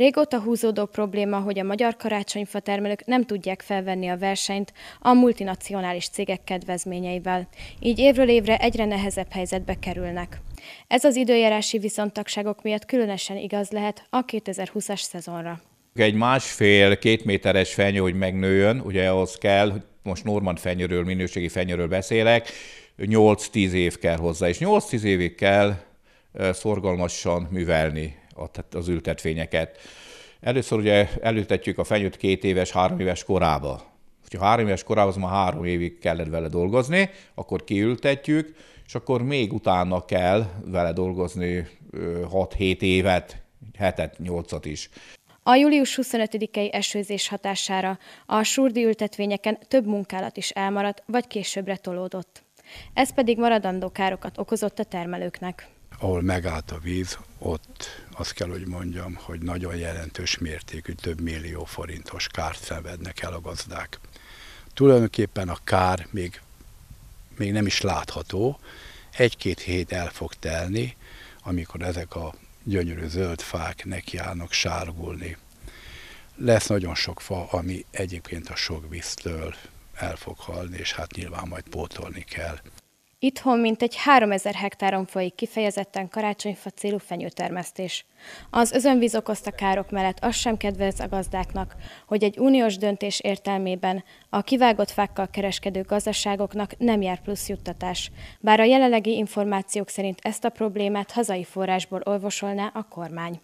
Régóta húzódó probléma, hogy a magyar karácsonyfa termelők nem tudják felvenni a versenyt a multinacionális cégek kedvezményeivel, így évről évre egyre nehezebb helyzetbe kerülnek. Ez az időjárási viszontagságok miatt különösen igaz lehet a 2020-as szezonra. Egy másfél-két méteres fenyő, hogy megnőjön, ugye ahhoz kell, hogy most Norman fenyőről, minőségi fenyőről beszélek, 8-10 év kell hozzá, és 8-10 évig kell szorgalmasan művelni az ültetvényeket. Először ugye elültetjük a fenyőt két éves, három éves korába. Ha három éves korához az már három évig kellett vele dolgozni, akkor kiültetjük, és akkor még utána kell vele dolgozni 6-7 évet, 7 8 is. A július 25-i esőzés hatására a surdi ültetvényeken több munkálat is elmaradt, vagy későbbre tolódott. Ez pedig maradandó károkat okozott a termelőknek ahol megállt a víz, ott azt kell, hogy mondjam, hogy nagyon jelentős mértékű, több millió forintos kárt szenvednek el a gazdák. Tulajdonképpen a kár még, még nem is látható, egy-két hét el fog telni, amikor ezek a gyönyörű zöld fák nekiállnak sárgulni. Lesz nagyon sok fa, ami egyébként a sok víztől el fog halni, és hát nyilván majd pótolni kell. Itthon mintegy 3000 hektáron folyik kifejezetten karácsonyfa célú fenyőtermesztés. Az özönvíz okozta károk mellett az sem kedvez a gazdáknak, hogy egy uniós döntés értelmében a kivágott fákkal kereskedő gazdaságoknak nem jár plusz juttatás, bár a jelenlegi információk szerint ezt a problémát hazai forrásból olvosolná a kormány.